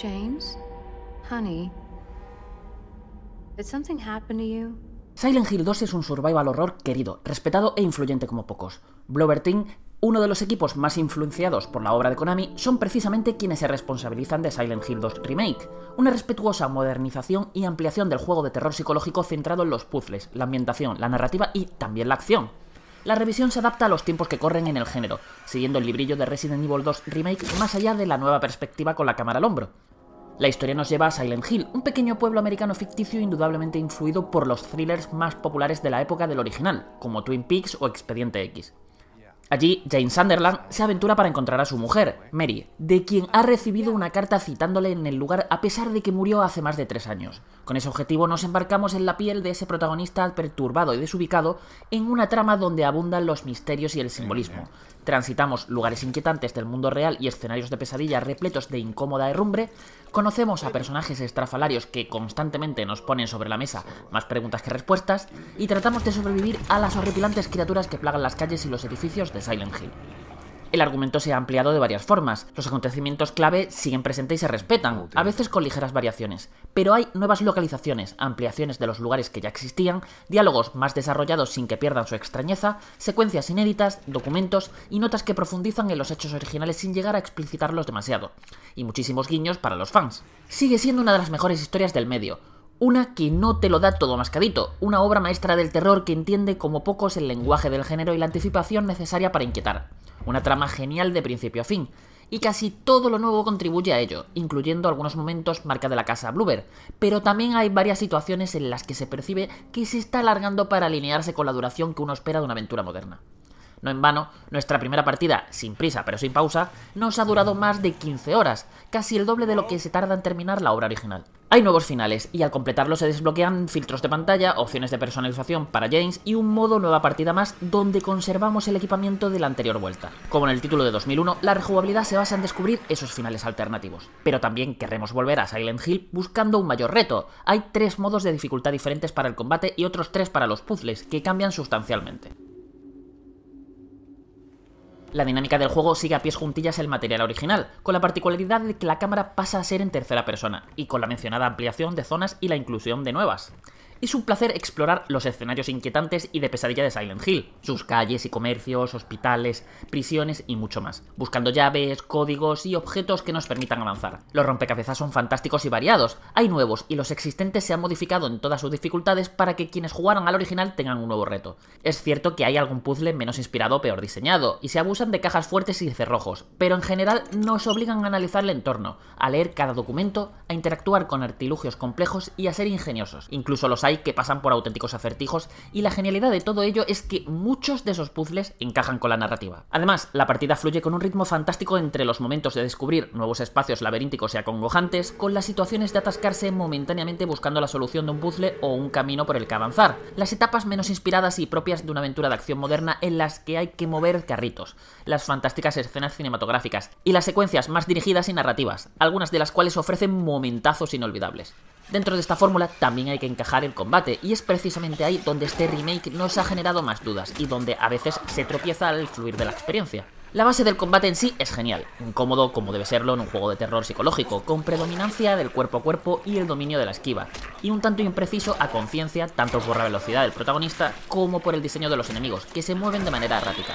James? Honey. Did something happen Silent Hill 2 es un survival horror querido, respetado e influyente como pocos. Blover Team, uno de los equipos más influenciados por la obra de Konami, son precisamente quienes se responsabilizan de Silent Hill 2 Remake, una respetuosa modernización y ampliación del juego de terror psicológico centrado en los puzzles, la ambientación, la narrativa y también la acción. La revisión se adapta a los tiempos que corren en el género, siguiendo el librillo de Resident Evil 2 Remake más allá de la nueva perspectiva con la cámara al hombro. La historia nos lleva a Silent Hill, un pequeño pueblo americano ficticio indudablemente influido por los thrillers más populares de la época del original, como Twin Peaks o Expediente X. Allí, Jane Sunderland se aventura para encontrar a su mujer, Mary, de quien ha recibido una carta citándole en el lugar a pesar de que murió hace más de tres años. Con ese objetivo nos embarcamos en la piel de ese protagonista perturbado y desubicado en una trama donde abundan los misterios y el simbolismo. Transitamos lugares inquietantes del mundo real y escenarios de pesadilla repletos de incómoda herrumbre, Conocemos a personajes estrafalarios que constantemente nos ponen sobre la mesa más preguntas que respuestas y tratamos de sobrevivir a las horripilantes criaturas que plagan las calles y los edificios de Silent Hill. El argumento se ha ampliado de varias formas. Los acontecimientos clave siguen presentes y se respetan, a veces con ligeras variaciones. Pero hay nuevas localizaciones, ampliaciones de los lugares que ya existían, diálogos más desarrollados sin que pierdan su extrañeza, secuencias inéditas, documentos y notas que profundizan en los hechos originales sin llegar a explicitarlos demasiado. Y muchísimos guiños para los fans. Sigue siendo una de las mejores historias del medio, una que no te lo da todo mascadito, una obra maestra del terror que entiende como pocos el lenguaje del género y la anticipación necesaria para inquietar. Una trama genial de principio a fin, y casi todo lo nuevo contribuye a ello, incluyendo algunos momentos marca de la casa Bluber, pero también hay varias situaciones en las que se percibe que se está alargando para alinearse con la duración que uno espera de una aventura moderna. No en vano, nuestra primera partida, sin prisa pero sin pausa, nos ha durado más de 15 horas, casi el doble de lo que se tarda en terminar la obra original. Hay nuevos finales, y al completarlos se desbloquean filtros de pantalla, opciones de personalización para James y un modo nueva partida más donde conservamos el equipamiento de la anterior vuelta. Como en el título de 2001, la rejugabilidad se basa en descubrir esos finales alternativos. Pero también querremos volver a Silent Hill buscando un mayor reto. Hay tres modos de dificultad diferentes para el combate y otros tres para los puzzles, que cambian sustancialmente. La dinámica del juego sigue a pies juntillas el material original, con la particularidad de que la cámara pasa a ser en tercera persona, y con la mencionada ampliación de zonas y la inclusión de nuevas es un placer explorar los escenarios inquietantes y de pesadilla de Silent Hill, sus calles y comercios, hospitales, prisiones y mucho más, buscando llaves, códigos y objetos que nos permitan avanzar. Los rompecabezas son fantásticos y variados, hay nuevos y los existentes se han modificado en todas sus dificultades para que quienes jugaron al original tengan un nuevo reto. Es cierto que hay algún puzzle menos inspirado o peor diseñado, y se abusan de cajas fuertes y cerrojos, pero en general nos obligan a analizar el entorno, a leer cada documento, a interactuar con artilugios complejos y a ser ingeniosos. Incluso los que pasan por auténticos acertijos y la genialidad de todo ello es que muchos de esos puzzles encajan con la narrativa. Además, la partida fluye con un ritmo fantástico entre los momentos de descubrir nuevos espacios laberínticos y acongojantes, con las situaciones de atascarse momentáneamente buscando la solución de un puzzle o un camino por el que avanzar, las etapas menos inspiradas y propias de una aventura de acción moderna en las que hay que mover carritos, las fantásticas escenas cinematográficas y las secuencias más dirigidas y narrativas, algunas de las cuales ofrecen momentazos inolvidables. Dentro de esta fórmula también hay que encajar el combate, y es precisamente ahí donde este remake nos ha generado más dudas, y donde a veces se tropieza al fluir de la experiencia. La base del combate en sí es genial, incómodo como debe serlo en un juego de terror psicológico, con predominancia del cuerpo a cuerpo y el dominio de la esquiva, y un tanto impreciso a conciencia tanto por la velocidad del protagonista como por el diseño de los enemigos, que se mueven de manera errática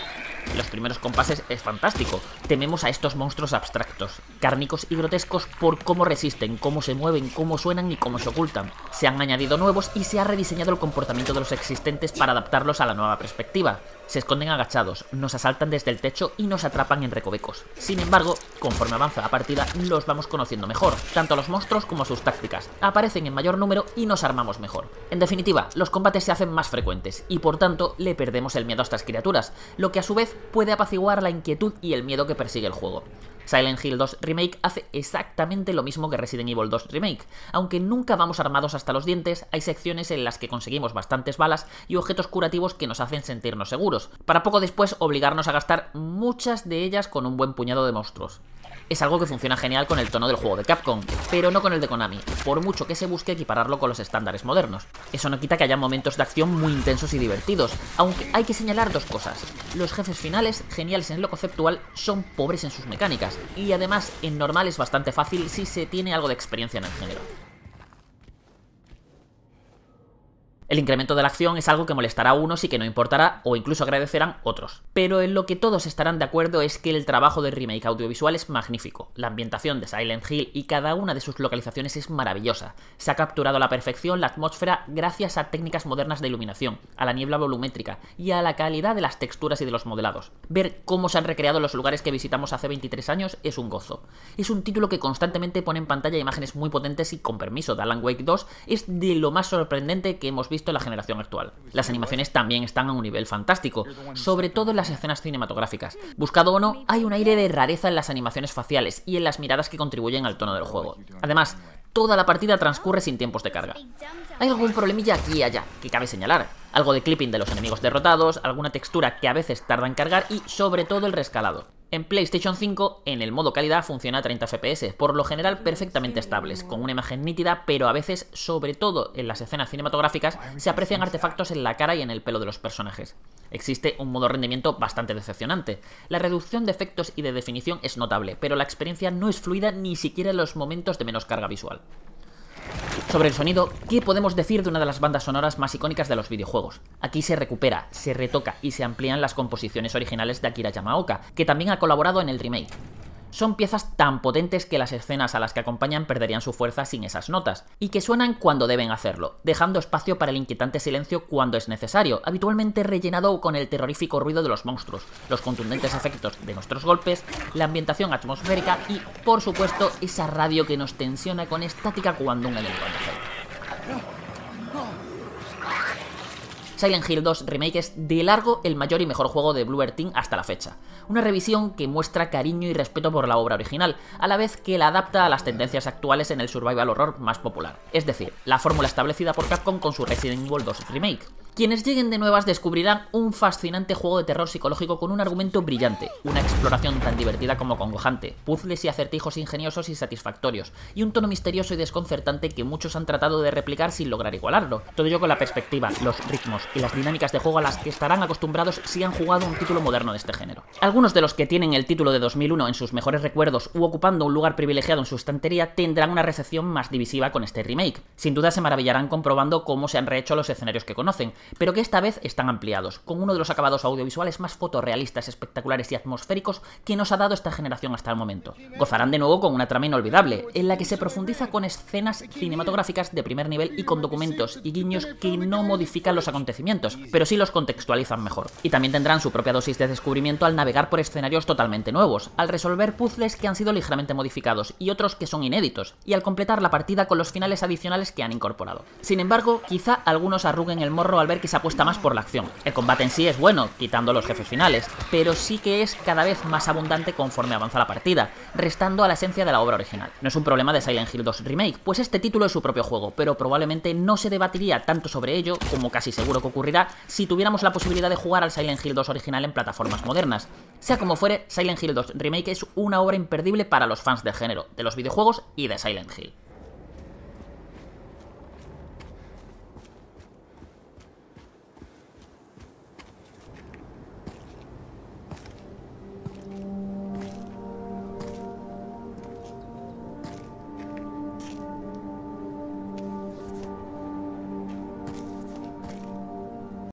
primeros compases es fantástico. Tememos a estos monstruos abstractos, cárnicos y grotescos por cómo resisten, cómo se mueven, cómo suenan y cómo se ocultan. Se han añadido nuevos y se ha rediseñado el comportamiento de los existentes para adaptarlos a la nueva perspectiva. Se esconden agachados, nos asaltan desde el techo y nos atrapan en recovecos. Sin embargo, conforme avanza la partida, los vamos conociendo mejor, tanto los monstruos como sus tácticas. Aparecen en mayor número y nos armamos mejor. En definitiva, los combates se hacen más frecuentes y por tanto le perdemos el miedo a estas criaturas, lo que a su vez puede de apaciguar la inquietud y el miedo que persigue el juego. Silent Hill 2 Remake hace exactamente lo mismo que Resident Evil 2 Remake. Aunque nunca vamos armados hasta los dientes, hay secciones en las que conseguimos bastantes balas y objetos curativos que nos hacen sentirnos seguros, para poco después obligarnos a gastar muchas de ellas con un buen puñado de monstruos es algo que funciona genial con el tono del juego de Capcom, pero no con el de Konami, por mucho que se busque equipararlo con los estándares modernos. Eso no quita que haya momentos de acción muy intensos y divertidos, aunque hay que señalar dos cosas. Los jefes finales, geniales en lo conceptual, son pobres en sus mecánicas, y además en normal es bastante fácil si se tiene algo de experiencia en el género. El incremento de la acción es algo que molestará a unos y que no importará o incluso agradecerán otros. Pero en lo que todos estarán de acuerdo es que el trabajo de remake audiovisual es magnífico. La ambientación de Silent Hill y cada una de sus localizaciones es maravillosa. Se ha capturado a la perfección la atmósfera gracias a técnicas modernas de iluminación, a la niebla volumétrica y a la calidad de las texturas y de los modelados. Ver cómo se han recreado los lugares que visitamos hace 23 años es un gozo. Es un título que constantemente pone en pantalla imágenes muy potentes y con permiso de Alan Wake 2 es de lo más sorprendente que hemos visto visto en la generación actual. Las animaciones también están a un nivel fantástico, sobre todo en las escenas cinematográficas. Buscado o no, hay un aire de rareza en las animaciones faciales y en las miradas que contribuyen al tono del juego. Además, toda la partida transcurre sin tiempos de carga. Hay algún problemilla aquí y allá, que cabe señalar. Algo de clipping de los enemigos derrotados, alguna textura que a veces tarda en cargar y sobre todo el rescalado. En PlayStation 5, en el modo calidad funciona a 30 FPS, por lo general perfectamente estables, con una imagen nítida, pero a veces, sobre todo en las escenas cinematográficas, se aprecian artefactos en la cara y en el pelo de los personajes. Existe un modo rendimiento bastante decepcionante. La reducción de efectos y de definición es notable, pero la experiencia no es fluida ni siquiera en los momentos de menos carga visual. Sobre el sonido, ¿qué podemos decir de una de las bandas sonoras más icónicas de los videojuegos? Aquí se recupera, se retoca y se amplían las composiciones originales de Akira Yamaoka, que también ha colaborado en el remake son piezas tan potentes que las escenas a las que acompañan perderían su fuerza sin esas notas, y que suenan cuando deben hacerlo, dejando espacio para el inquietante silencio cuando es necesario, habitualmente rellenado con el terrorífico ruido de los monstruos, los contundentes efectos de nuestros golpes, la ambientación atmosférica y, por supuesto, esa radio que nos tensiona con estática cuando un enemigo Silent Hill 2 Remake es de largo el mayor y mejor juego de Bloober Team hasta la fecha. Una revisión que muestra cariño y respeto por la obra original, a la vez que la adapta a las tendencias actuales en el survival horror más popular, es decir, la fórmula establecida por Capcom con su Resident Evil 2 Remake. Quienes lleguen de nuevas descubrirán un fascinante juego de terror psicológico con un argumento brillante, una exploración tan divertida como congojante, puzzles y acertijos ingeniosos y satisfactorios, y un tono misterioso y desconcertante que muchos han tratado de replicar sin lograr igualarlo. Todo ello con la perspectiva, los ritmos y las dinámicas de juego a las que estarán acostumbrados si han jugado un título moderno de este género. Algunos de los que tienen el título de 2001 en sus mejores recuerdos u ocupando un lugar privilegiado en su estantería tendrán una recepción más divisiva con este remake. Sin duda se maravillarán comprobando cómo se han rehecho los escenarios que conocen, pero que esta vez están ampliados, con uno de los acabados audiovisuales más fotorrealistas, espectaculares y atmosféricos que nos ha dado esta generación hasta el momento. Gozarán de nuevo con una trama inolvidable, en la que se profundiza con escenas cinematográficas de primer nivel y con documentos y guiños que no modifican los acontecimientos, pero sí los contextualizan mejor. Y también tendrán su propia dosis de descubrimiento al navegar por escenarios totalmente nuevos, al resolver puzzles que han sido ligeramente modificados y otros que son inéditos, y al completar la partida con los finales adicionales que han incorporado. Sin embargo, quizá algunos arruguen el morro al ver que se apuesta más por la acción. El combate en sí es bueno, quitando los jefes finales, pero sí que es cada vez más abundante conforme avanza la partida, restando a la esencia de la obra original. No es un problema de Silent Hill 2 Remake, pues este título es su propio juego, pero probablemente no se debatiría tanto sobre ello, como casi seguro que ocurrirá, si tuviéramos la posibilidad de jugar al Silent Hill 2 original en plataformas modernas. Sea como fuere, Silent Hill 2 Remake es una obra imperdible para los fans del género, de los videojuegos y de Silent Hill.